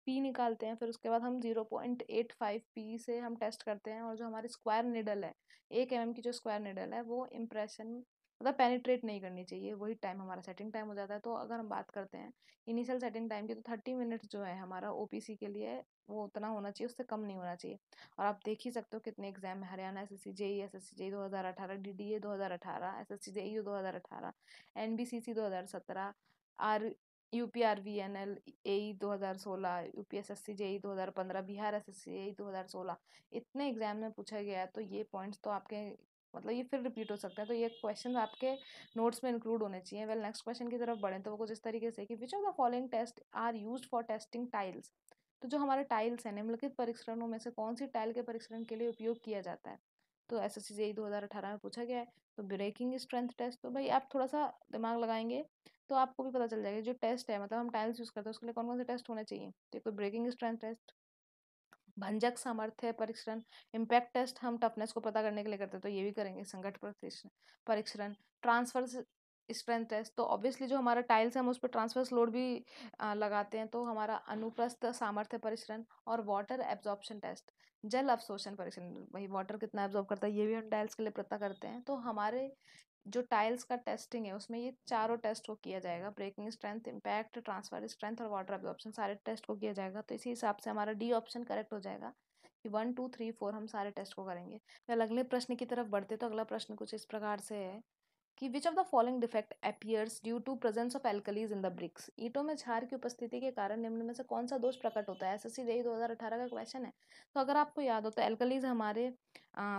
पी निकालते हैं फिर उसके बाद हम zero point eight five P से हम टेस्ट करते हैं और जो हमारी स्क्वायर निडल है एक एम mm की जो स्क्वायर निडल है वो इम्प्रेशन मतलब पेनिट्रेट नहीं करनी चाहिए वही टाइम हमारा सेटिंग टाइम हो जाता है तो अगर हम बात करते हैं इनिशियल सेटिंग टाइम की तो थर्टी मिनट्स जो है हमारा ओ के लिए वो उतना होना चाहिए उससे कम नहीं होना चाहिए और आप देख ही सकते हो कितने एग्जाम है Haryana S S C JE S S C JE दो हज़ार अठारह डी डी ए दो हज़ार अठारह एस एस सी जेई दो हज़ार अठारह एन बी सी सी दो हज़ार सत्रह R U P R V N L A दो हज़ार सोलह U P S S C J दो हज़ार पंद्रह Bihar S S C A दो हज़ार सोलह इतने एग्जाम में पूछा गया है तो ये पॉइंट्स तो आपके मतलब ये फिर रिपीट हो सकते हैं तो ये क्वेश्चन आपके नोट्स में इंक्लूड होने चाहिए वेल नेक्स्ट क्वेश्चन की तरफ बढ़ें तो वो कुछ इस तरीके से कि which of the following test are use for testing tiles तो जो हमारे टाइल्स हैं निम्नलिखित परीक्षणों में से कौन सी टाइल के परीक्षण के लिए उपयोग किया जाता है तो एस एस सी दो हज़ार अठारह में पूछा गया है तो ब्रेकिंग स्ट्रेंथ टेस्ट तो भाई आप थोड़ा सा दिमाग लगाएंगे तो आपको भी पता चल जाएगा जो टेस्ट है मतलब हम टाइल्स यूज़ करते हैं उसके लिए कौन कौन से टेस्ट होने चाहिए तो कोई ब्रेकिंग स्ट्रेंथ टेस्ट भंजक सामर्थ्य परीक्षण इम्पैक्ट टेस्ट हम टफनेस को पता करने के लिए करते हैं तो ये भी करेंगे संकट परीक्षण ट्रांसफर स्ट्रेंथ टेस्ट तो ऑब्वियसली जो हमारा टाइल्स है हम उस पर ट्रांसफर्स लोड भी आ, लगाते हैं तो हमारा अनुप्रस्थ सामर्थ्य परीक्षण और वाटर एब्जॉर्प्शन टेस्ट जल अवशोषण परीक्षण भाई वाटर कितना एब्जॉर्ब करता है ये भी हम टाइल्स के लिए पता करते हैं तो हमारे जो टाइल्स का टेस्टिंग है उसमें ये चारों टेस्ट को किया जाएगा breaking strength impact transfer strength और वाटर एब्जॉर्प्शन सारे टेस्ट को किया जाएगा तो इसी हिसाब से हमारा डी ऑप्शन करेक्ट हो जाएगा कि वन टू थ्री फोर हम सारे टेस्ट को करेंगे अगर अगले प्रश्न की तरफ बढ़ते तो अगला प्रश्न कुछ इस प्रकार से है कि which of the following defect appears due to presence of alkalies in the bricks ईटों में झार की उपस्थिति के कारण निम्न में से कौन सा दोष प्रकट होता है एस एस सी जेई दो हज़ार अठारह का क्वेश्चन है तो अगर आपको याद हो तो एल्कलीज हमारे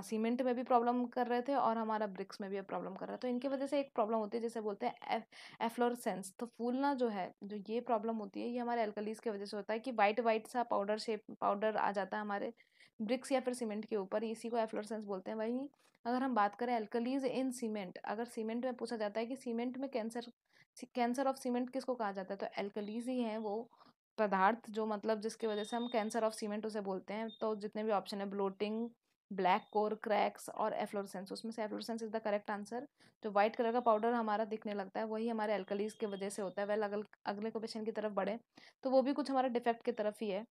सीमेंट में भी प्रॉब्लम कर रहे थे और हमारा ब्रिक्स में भी प्रॉब्लम कर रहा है तो इनकी वजह से एक प्रॉब्लम होती है जैसे बोलते हैं एफ्लोरसेंस तो फूलना जो है जो ये प्रॉब्लम होती है ये हमारे एल्कलीज की वजह से होता है कि वाइट वाइट सा पाउडर शेप पाउडर आ जाता है हमारे ब्रिक्स या फिर सीमेंट के ऊपर इसी को एफ्लोरसेंस बोलते हैं वहीं अगर हम बात करें एल्कलीज इन सीमेंट अगर सीमेंट में पूछा जाता है कि सीमेंट में कैंसर कैंसर ऑफ सीमेंट किसको कहा जाता है तो एल्कलीज ही हैं वो पदार्थ जो मतलब जिसकी वजह से हम कैंसर ऑफ सीमेंट उसे बोलते हैं तो जितने भी ऑप्शन है ब्लोटिंग ब्लैक कोर क्रैक्स और एफ्लोरसेंस उसमें से efflorescence is the correct answer जो वाइट कलर का पाउडर हमारा दिखने लगता है वही हमारे एल्कलीज की वजह से होता है वह अगल अगले क्वेश्चन की तरफ बढ़े तो वो भी कुछ हमारे डिफेक्ट की तरफ ही है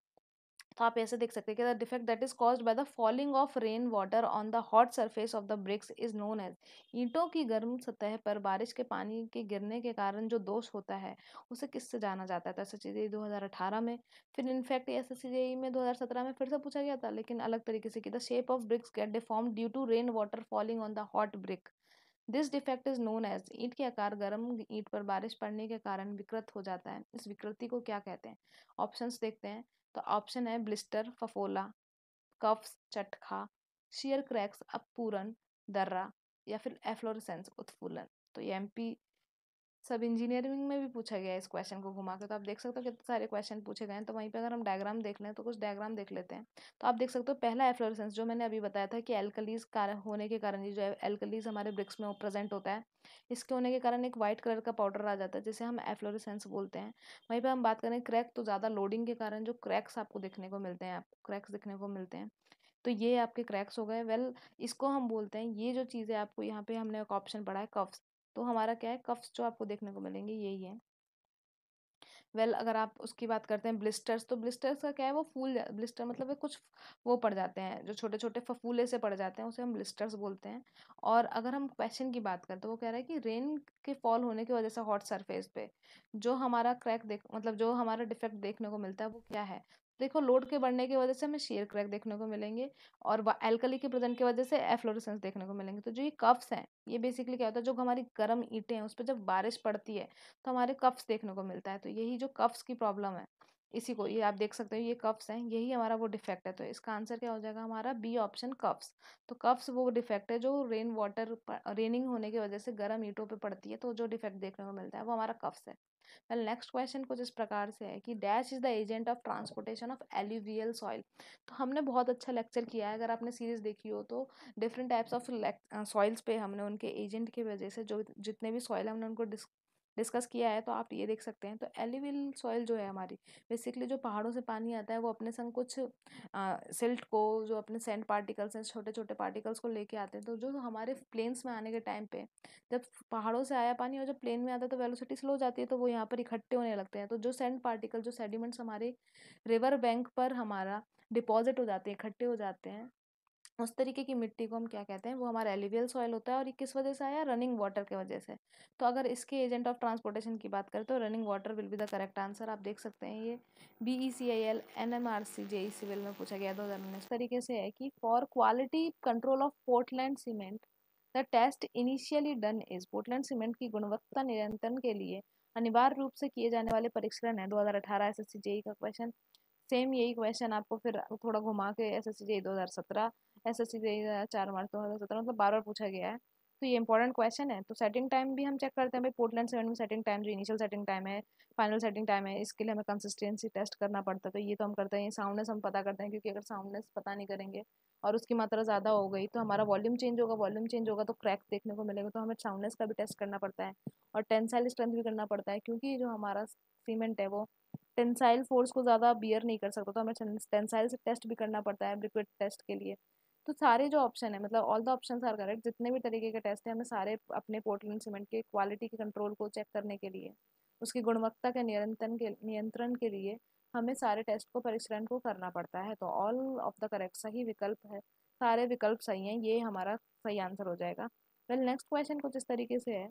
तो आप ऐसे देख सकते हैं कि the defect that is cause by the falling of rain water on the hot surface of the bricks is known as ईंटों की गर्म सतह पर बारिश के पानी के गिरने के कारण जो दोष होता है उसे किससे जाना जाता है तो एस एच दो में फिर इनफैक्ट एस एस में दो में फिर से पूछा गया था लेकिन अलग तरीके से कि the shape of bricks get deform due to rain water falling on the hot brick this defect is known as ईंट के आकार गर्म ईंट पर बारिश पड़ने के कारण विकृत हो जाता है इस विकृति को क्या कहते हैं ऑप्शंस देखते हैं तो ऑप्शन है ब्लिस्टर फफोला कफ्स चटखा शेयर क्रैक्स अपपूरन दर्रा या फिर एफ्लोरेसेंस उत्फूलन तो ये एम पी सब इंजीनियरिंग में भी पूछा गया है इस क्वेश्चन को घुमा के तो आप देख सकते हो कितने सारे क्वेश्चन पूछे गए हैं तो वहीं पे अगर हम डायग्राम देख लें तो कुछ डायग्राम देख लेते हैं तो आप देख सकते हो पहला एफ्लोरेसेंस जो मैंने अभी बताया था कि एल्कलीज कारण होने के कारण ये जो एल्कलीज हमारे ब्रिक्स में प्रेजेंट होता है इसके होने के कारण एक वाइट कलर का पाउडर आ जाता है जिसे हम एफ्लोरेसेंस बोलते हैं वहीं पर हम बात करें क्रैक तो ज़्यादा लोडिंग के कारण जो क्रैक्स आपको देखने को मिलते हैं आपको क्रैक्स देखने को मिलते हैं तो ये आपके क्रैक्स हो गए वेल well, इसको हम बोलते हैं ये जो चीज़ें आपको यहाँ पे हमने एक ऑप्शन पढ़ा है कफ्स तो हमारा क्या है कफ्स जो आपको देखने को मिलेंगे यही है वेल well, अगर आप उसकी बात करते हैं ब्लिस्टर्स तो ब्लिस्टर्स का क्या है वो फूल ब्लिस्टर मतलब कुछ वो पड़ जाते हैं जो छोटे छोटे फफूले से पड़ जाते हैं उसे हम ब्लिस्टर्स बोलते हैं और अगर हम क्वेश्चन की बात करें तो वो कह रहा है कि रेन के फॉल होने की वजह से हॉट सरफेस पे जो हमारा क्रैक देख मतलब जो हमारा डिफेक्ट देखने को मिलता है वो क्या है देखो लोड के बढ़ने की वजह से हमें शेयर क्रैक देखने को मिलेंगे और एल्कली के प्रजेंट की वजह से एफ्लोरेसेंस देखने को मिलेंगे तो जो ये कफ्स हैं ये बेसिकली क्या होता है जो हमारी गर्म ईटें हैं उस पर जब बारिश पड़ती है तो हमारे कफ्स देखने को मिलता है तो यही जो कफ्स की प्रॉब्लम है इसी को ये आप देख सकते हो ये कफ्स हैं यही हमारा वो डिफेक्ट है तो इसका आंसर क्या हो जाएगा हमारा बी ऑप्शन कफ्स तो कफ्स वो डिफेक्ट है जो रेन वाटर रेनिंग होने की वजह से गर्म ईटों पे पड़ती है तो जो डिफेक्ट देखने को मिलता है वो हमारा कफ्स है वेल नेक्स्ट क्वेश्चन कुछ इस प्रकार से है कि dash is the agent of transportation of alluvial soil तो हमने बहुत अच्छा लेक्चर किया है अगर आपने सीरीज देखी हो तो डिफरेंट टाइप्स ऑफ सॉइल्स पे हमने उनके एजेंट की वजह से जो जितने भी सॉइल हमने उनको डिस्क डिस्कस किया है तो आप ये देख सकते हैं तो एलिविल सॉइल जो है हमारी बेसिकली जो पहाड़ों से पानी आता है वो अपने संग कुछ सिल्ट को जो अपने सेंड पार्टिकल्स हैं छोटे छोटे पार्टिकल्स को लेके आते हैं तो जो हमारे प्लेन्स में आने के टाइम पे जब पहाड़ों से आया पानी और जब प्लेन में आता है तो वेलोसिटी स्लो जाती है तो वो यहाँ पर इकट्ठे होने लगते हैं तो जो सेंट पार्टिकल जो सेडिमेंट्स हमारे रिवर बैंक पर हमारा डिपॉजिट हो जाते हैं इकट्ठे हो जाते हैं उस तरीके की मिट्टी को हम क्या कहते हैं वो हमारा एलिवियल सॉइल होता है और ये किस वजह से आया रनिंग वाटर के वजह से तो अगर इसके एजेंट ऑफ ट्रांसपोर्टेशन की बात करें तो running water will be the correct answer आप देख सकते हैं ये B E C I L N M R C J E C विल में पूछा गया दो हज़ार उन्नीस तरीके से है कि for quality control of Portland cement the test initially done is Portland cement की गुणवत्ता नियंत्रण के लिए अनिवार्य रूप से किए जाने वाले परीक्षण है दो हज़ार अठारह एस सी जे जेई का क्वेश्चन सेम यही क्वेश्चन आपको फिर थोड़ा घुमा के एस एस e दो जेई सत्रह एस एस चार मार्च दो हज़ार सत्रह मतलब बार बार पूछा गया है तो ये इंपॉर्टेंट क्वेश्चन है तो सेटिंग टाइम भी हम चेक करते हैं भाई पोर्टलैंड सेवन में सेटिंग टाइम जो इनिशियल सेटिंग टाइम है फाइनल सेटिंग टाइम है इसके लिए हमें कंसिस्टेंसी टेस्ट करना पड़ता है तो ये तो हम करते हैं साउंडनेस हम पता करते हैं क्योंकि अगर साउंडनेस पता नहीं करेंगे और उसकी मात्रा ज़्यादा हो गई तो हमारा वॉल्यूम चेंज होगा वॉल्यूम चेंज होगा तो क्रैक देखने को मिलेगा तो हमें साउंडनेस का भी टेस्ट करना पड़ता है और टेंसाइल स्ट्रेंथ भी करना पड़ता है क्योंकि जो हमारा सीमेंट है वो टेंसाइल फोर्स को ज़्यादा बियर नहीं कर सकता तो हमें टेंसाइल से टेस्ट भी करना पड़ता है लिक्विड टेस्ट के लिए तो सारे जो ऑप्शन है मतलब all the option are correct जितने भी तरीके के टेस्ट हैं हमें सारे अपने पोर्टलैंड सीमेंट के क्वालिटी के कंट्रोल को चेक करने के लिए उसकी गुणवत्ता के नियंत्रण के नियंत्रण के लिए हमें सारे टेस्ट को परीक्षण को करना पड़ता है तो ऑल ऑफ द करेक्ट सही विकल्प है सारे विकल्प सही हैं ये हमारा सही आंसर हो जाएगा वेल नेक्स्ट क्वेश्चन कुछ इस तरीके से है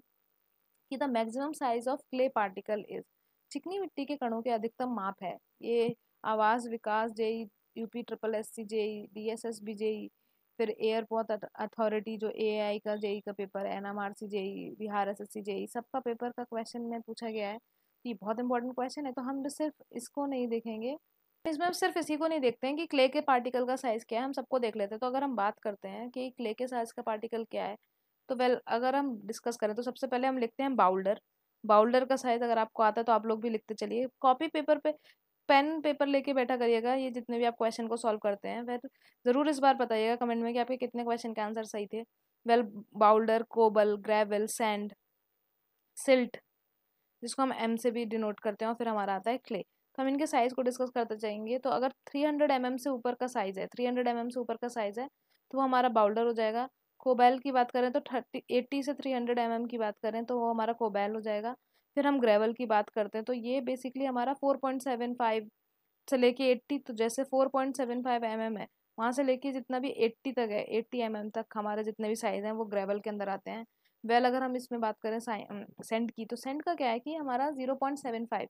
कि the maximum size of clay particle is चिकनी मिट्टी के कणों के अधिकतम माप है ये Awas Vikas JE UP triple S C JE D S S B JE फिर एयर अथॉरिटी जो ए का जेई e e का paper N M R C JE Bihar S S C JE सबका पेपर का क्वेश्चन में पूछा गया है कि बहुत इंपॉर्टेंट क्वेश्चन है तो हम सिर्फ इसको नहीं देखेंगे इसमें हम सिर्फ इसी को नहीं देखते हैं कि क्ले के पार्टिकल का साइज़ क्या है हम सबको देख लेते हैं तो अगर हम बात करते हैं कि क्ले के साइज़ का पार्टिकल क्या है तो वेल अगर हम डिस्कस करें तो सबसे पहले हम लिखते हैं बाउल्डर बाउल्डर का साइज़ अगर आपको आता है तो आप लोग भी लिखते चलिए कॉपी पेपर पे पेन पेपर लेके बैठा करिएगा ये जितने भी आप क्वेश्चन को सॉल्व करते हैं वह तो ज़रूर इस बार बताइएगा कमेंट में कि आपके कितने क्वेश्चन के आंसर सही थे well boulder cobble gravel sand silt जिसको हम एम से भी डिनोट करते हैं और फिर हमारा आता है क्ले तो हम इनके साइज़ को डिस्कस करते जाएंगे तो अगर थ्री हंड्रेड एम एम से ऊपर का साइज़ है थ्री हंड्रेड एम एम से ऊपर का साइज़ है तो वो हमारा बाउल्डर हो जाएगा कोबैल की बात करें तो थर्टी एट्टी से थ्री हंड्रेड एम एम की बात करें तो वो हमारा कोबैल हो जाएगा फिर हम ग्रेवल की बात करते हैं तो ये बेसिकली हमारा फोर पॉइंट सेवन फाइव से लेके एट्टी तो जैसे four point seven five M M है वहाँ से लेके जितना भी एट्टी तक है एट्टी एम एम तक हमारे जितने भी साइज़ हैं वो ग्रेवल के अंदर आते हैं वेल अगर हम इसमें बात करें सेंट की तो सेंट का क्या है कि हमारा zero point seven five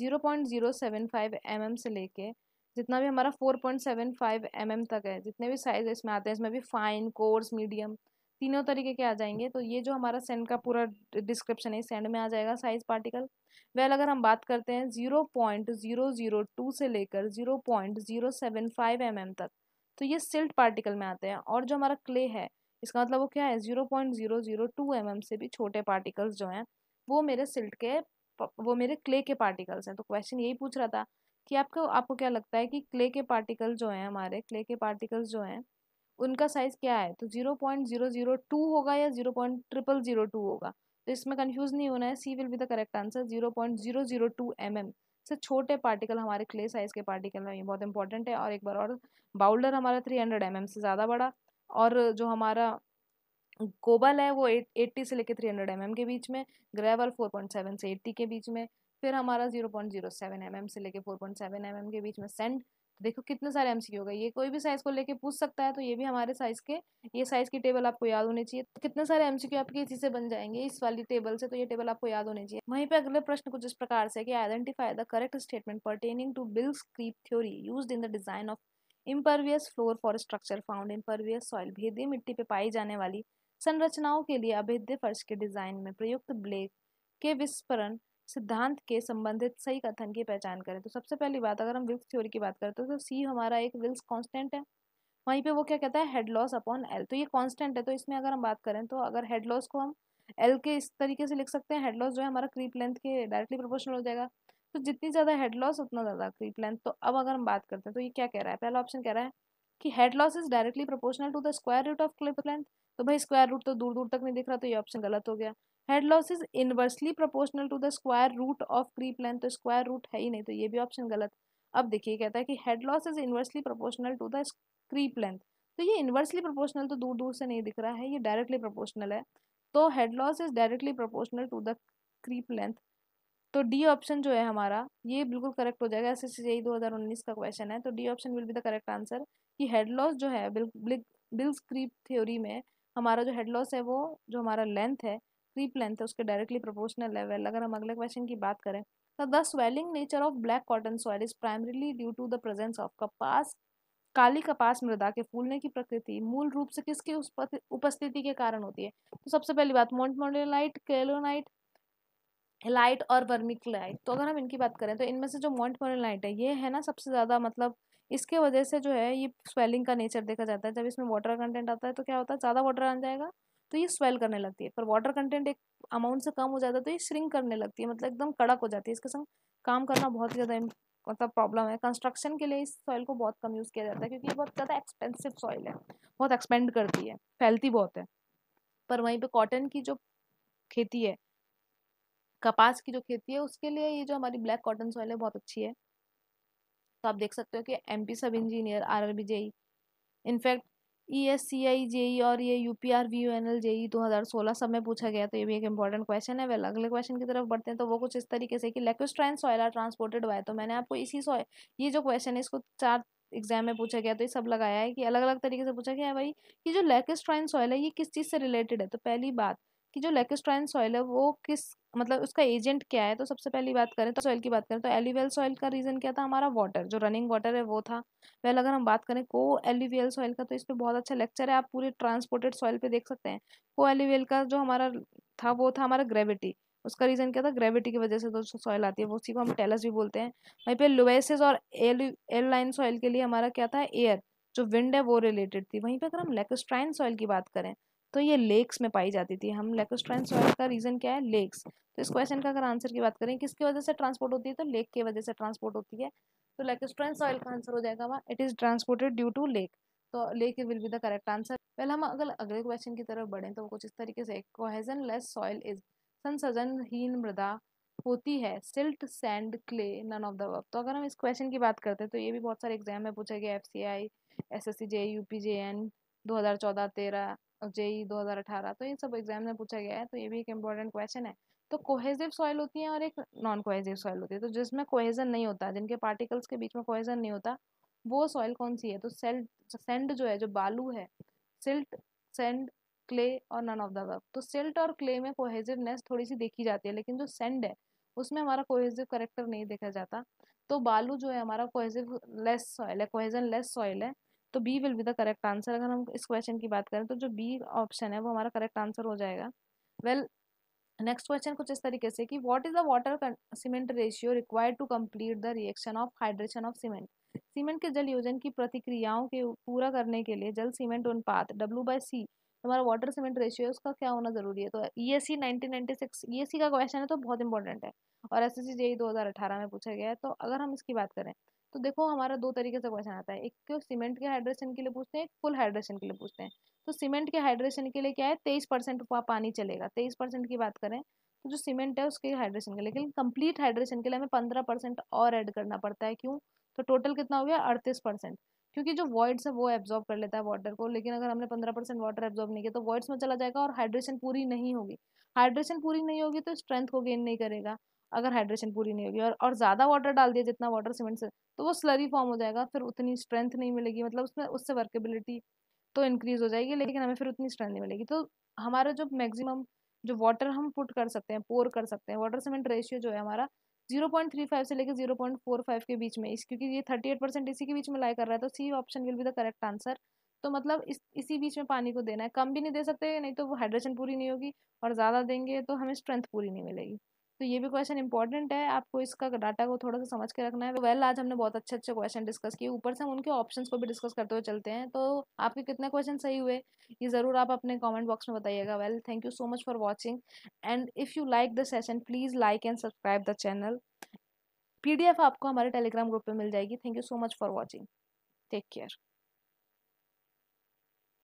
zero point zero seven five M M से लेके जितना भी हमारा four point seven five M M तक है जितने भी साइज इसमें आते हैं इसमें भी फाइन कोर्स मीडियम तीनों तरीके के आ जाएंगे तो ये जो हमारा सेंड का पूरा डिस्क्रिप्शन है सेंड में आ जाएगा साइज पार्टिकल वेल अगर हम बात करते हैं zero point zero zero two से लेकर zero point zero seven five M M तक तो ये सिल्ट पार्टिकल में आते हैं और जो हमारा क्ले है इसका मतलब वो क्या है zero point zero zero two M M से भी छोटे पार्टिकल्स जो हैं वो मेरे सिल्ट के वो मेरे क्ले के पार्टिकल्स हैं तो क्वेश्चन यही पूछ रहा था कि आपको आपको क्या लगता है कि क्ले के पार्टिकल जो हैं हमारे क्ले के पार्टिकल्स जो हैं उनका साइज़ क्या है तो zero point zero zero two होगा या zero point triple zero two होगा तो इसमें कन्फ्यूज़ नहीं होना है C will be the correct answer zero point zero zero two M M से छोटे पार्टिकल हमारे क्ले साइज़ के पार्टिकल हैं ये बहुत इंपॉर्टेंट है और एक बार और बाउल्डर हमारा थ्री हंड्रेड एम एम से ज़्यादा बड़ा और जो हमारा कोबल है वो एट एट्टी से लेकर थ्री हंड्रेड एम एम के बीच में ग्रेवल फोर पॉइंट सेवन से एट्टी के बीच में फिर हमारा zero point zero seven M M से लेके four point seven M M के बीच में सेंड देखो कितने सारे एम सी हो गए ये कोई भी साइज़ को लेके पूछ सकता है तो ये भी हमारे साइज़ के ये साइज़ की टेबल आपको याद होनी चाहिए तो कितने सारे एम सी क्यू आपके इसी से बन जाएंगे इस वाली टेबल से तो ये टेबल आपको याद होनी चाहिए वहीं पे अगले प्रश्न कुछ इस प्रकार से कि identify the correct statement pertaining to Bligh's creep theory use in the design of impervious floor for structure found impervious soil भेदी मिट्टी पे पाई जाने वाली संरचनाओं के लिए अभेद्य फर्श के डिजाइन में प्रयुक्त ब्लेक के विस्फरण सिद्धांत के संबंधित सही कथन की पहचान करें तो सबसे पहली बात अगर हम विल्स थ्योरी की बात करते तो सी हमारा एक विल्स कॉन्स्टेंट है वहीं पे वो क्या कहता है हेड लॉस अपॉन एल तो ये कांस्टेंट है तो इसमें अगर हम बात करें तो अगर हेड लॉस को हम एल के इस तरीके से लिख सकते हैं हेड लॉस जो है हमारा क्रीप लेंथ के डायरेक्टली प्रोपोर्शनल हो जाएगा तो जितनी ज़्यादा हेड लॉस उतना ज़्यादा क्रीप लेंथ तो अब अगर हम बात करते हैं तो ये क्या कह रहा है पहला ऑप्शन कह रहा है कि head loss is directly proportional to the square root of clip length तो भाई स्क्वायर रूट तो दूर दूर तक नहीं दिख रहा तो ये ऑप्शन गलत हो गया head loss is inversely proportional to the square root of creep length तो स्क्वायर रूट है ही नहीं तो ये भी ऑप्शन गलत अब देखिए कहता है कि head loss is inversely proportional to the creep length तो ये इनवर्सली प्रोपोर्शनल तो दूर दूर से नहीं दिख रहा है ये डायरेक्टली प्रोपोर्शनल है तो head loss is directly proportional to the creep length तो डी ऑप्शन जो है हमारा ये बिल्कुल करेक्ट हो जाएगा एस एस सी दो हज़ार उन्नीस का क्वेश्चन है तो D option will be the correct answer कि हेड लॉस जो है बिल्स क्रीप थ्योरी में हमारा जो हेड लॉस है वो जो हमारा लेंथ है क्रीप लेंथ है उसके डायरेक्टली प्रोपोर्शनल लेवल अगर हम अगले क्वेश्चन की बात करें तो the swelling nature of black cotton soil is primarily due to the presence of कपास काली कपास मृदा के फूलने की प्रकृति मूल रूप से किसके उपस्थिति के कारण होती है तो सबसे पहली बात मोन्टमोडेलाइट केलोनाइट लाइट और वर्मिकलाइट तो अगर हम इनकी बात करें तो इनमें से जो मोन्टमोडेलाइट है ये है ना सबसे ज़्यादा मतलब इसके वजह से जो है ये स्वेलिंग का नेचर देखा जाता है जब इसमें वाटर कंटेंट आता है तो क्या होता है ज़्यादा वाटर आ जाएगा तो ये स्वेल करने लगती है पर वाटर कंटेंट एक अमाउंट से कम हो जाता है तो ये श्रिंक करने लगती है मतलब एकदम कड़क हो जाती है इसके संग काम करना बहुत ज़्यादा मतलब प्रॉब्लम है कंस्ट्रक्शन के लिए इस सॉइल को बहुत कम यूज़ किया जाता है क्योंकि ये बहुत ज़्यादा एक्सपेंसिव सॉइल है बहुत एक्सपेंड करती है फैलती बहुत है पर वहीं पे कॉटन की जो खेती है कपास की जो खेती है उसके लिए ये जो हमारी ब्लैक कॉटन सॉइल है बहुत अच्छी है तो आप देख सकते हो कि M P sub engineer R R B J in fact E S C I JE और ये U P R V U N L JE दो हज़ार सोलह सब में पूछा गया तो ये भी एक इंपॉर्टेंट क्वेश्चन है वेल अगले क्वेश्चन की तरफ बढ़ते हैं तो वो कुछ इस तरीके से कि lacustrine soil are transported by तो मैंने आपको इसी सॉय ये जो क्वेश्चन है इसको चार एग्जाम में पूछा गया तो ये सब लगाया है कि अलग अलग तरीके से पूछा गया है भाई कि जो लेकेस्ट्राइन सॉयल है ये किस चीज़ से रिलेटेड है तो पहली बात कि जो लेकेस्ट्राइन सॉइल है वो किस मतलब उसका एजेंट क्या है तो सबसे पहली बात करें तो सॉइल की बात करें तो एलिवेल सॉइल का रीज़न क्या था हमारा वाटर जो रनिंग वाटर है वो था वेल अगर हम बात करें को एलिवियल सॉइल का तो इस पर बहुत अच्छा लेक्चर है आप पूरे ट्रांसपोर्टेड सॉइल पर देख सकते हैं को एलिवेल का जो हमारा था वो था हमारा ग्रेविटी उसका रीज़न क्या था ग्रेविटी की वजह से तो सॉइल आती है वो उसी को हम टेलस भी बोलते हैं वहीं पे लुवेसेज और एयरलाइन सॉइल के लिए हमारा क्या था एयर जो विंड है वो रिलेटेड थी वहीं पे अगर हम लेकोस्ट्राइन सॉइल की बात करें तो ये लेक्स में पाई जाती थी हम लेकोस्ट्राइन सॉइल का रीज़न क्या है लेक्स तो इस क्वेश्चन का अगर आंसर की बात करें किसकी वजह से ट्रांसपोर्ट होती है तो लेक की वजह से ट्रांसपोर्ट होती है तो लेकोस्ट्राइन सॉइल का आंसर हो जाएगा वहाँ it is transported due to lake तो lake will be the correct answer पहले हम अगर अगले क्वेश्चन की तरफ बढ़ें तो वो कुछ इस तरीके से कोहेजन लेस सॉइल इज संसजनहीन मृदा होती है silt sand clay none of the above तो अगर हम इस क्वेश्चन की बात करते हैं तो ये भी बहुत सारे एग्जाम में पूछा गया F C I S S C J U P J N दो हज़ार चौदह तेरह E जेई 2018 तो इन सब एग्जाम में पूछा गया है तो ये भी एक इम्पोर्टेंट क्वेश्चन है तो कोहेजिव सॉइल होती है और एक नॉन कोहेजिव सॉइल होती है तो जिसमें कोहेजन नहीं होता जिनके पार्टिकल्स के बीच में कोहेजन नहीं होता वो सॉइल कौन सी है तो सेल्ट सेंड जो है जो बालू है सिल्ट सेंड क्ले और नन ऑफ द वर्क तो सिल्ट और क्ले में कोहेजिवनेस थोड़ी सी देखी जाती है लेकिन जो सेंड है उसमें हमारा कोहेजिव करेक्टर नहीं देखा जाता तो बालू जो है हमारा कोहेजिव लेस सॉइल है कोहेजन लेस सॉइल है तो B will be the correct answer अगर हम इस क्वेश्चन की बात करें तो जो बी ऑप्शन है वो हमारा करेक्ट आंसर हो जाएगा वेल नेक्स्ट क्वेश्चन कुछ इस तरीके से कि what is the water cement ratio required to complete the reaction of hydration of cement cement के जल योजन की प्रतिक्रियाओं के पूरा करने के लिए जल सीमेंट अनुपात डब्ल्यू बाई सी हमारा वाटर सीमेंट रेशियो है उसका क्या होना जरूरी है तो E S C nineteen ninety six E S C का क्वेश्चन है तो बहुत इंपॉर्टेंट है और एस एस सी जे दो हज़ार अठारह में पूछा गया है तो अगर हम इसकी बात करें तो देखो हमारा दो तरीके से क्वेश्चन आता है एक तो सीमेंट के हाइड्रेशन के लिए पूछते हैं एक फुल हाइड्रेशन के लिए पूछते हैं तो सीमेंट के हाइड्रेशन के लिए क्या है तेईस परसेंट पानी चलेगा तेईस परसेंट की बात करें तो जो सीमेंट है उसके हाइड्रेशन के लिए लेकिन कंप्लीट हाइड्रेशन के लिए हमें पंद्रह परसेंट और ऐड करना पड़ता है क्यों तो टोटल कितना हो गया अड़तीस परसेंट क्योंकि जो वॉइड्स है वो एब्जॉर्ब कर लेता है वाटर को लेकिन अगर हमने पंद्रह परसेंट वाटर एब्जॉर्ब नहीं किया तो वॉइड्स में चला जाएगा और हाइड्रेशन पूरी नहीं होगी हाइड्रेशन पूरी नहीं होगी तो स्ट्रेंथ को गेन नहीं करेगा अगर हाइड्रेशन पूरी नहीं होगी और और ज़्यादा वाटर डाल दिया जितना वाटर सीमेंट से तो वो स्लरी फॉर्म हो जाएगा फिर उतनी स्ट्रेंथ नहीं मिलेगी मतलब उसमें उससे वर्केबिलिटी तो इंक्रीज़ हो जाएगी लेकिन हमें फिर उतनी स्ट्रेंथ नहीं मिलेगी तो हमारा जो मैक्सिमम जो वाटर हम पुट कर सकते हैं पोर कर सकते हैं वाटर सीमेंट रेशियो जो है हमारा जीरो पॉइंट थ्री फाइव से लेकर जीरो पॉइंट फोर फाइव के बीच में इस क्योंकि ये थर्टी एट परसेंट इसी के बीच में लाई कर रहा है तो C option will be the correct answer तो मतलब इस इसी बीच में पानी को देना है कम भी नहीं दे सकते नहीं तो वो हाइड्रेशन पूरी नहीं होगी और ज़्यादा देंगे तो हमें स्ट्रेंथ पूरी नहीं मिलेगी तो ये भी क्वेश्चन इंपॉर्टेंट है आपको इसका डाटा को थोड़ा सा समझ के रखना है वेल तो well, आज हमने बहुत अच्छे अच्छे क्वेश्चन डिस्कस किए ऊपर से हम उनके ऑप्शंस को भी डिस्कस करते हुए चलते हैं तो आपके कितने क्वेश्चन सही हुए ये ज़रूर आप अपने कमेंट बॉक्स में बताइएगा well thank you so much for watching and if you like the session please like and subscribe the channel P आपको हमारे टेलीग्राम ग्रुप पर मिल जाएगी thank you so much for watching take care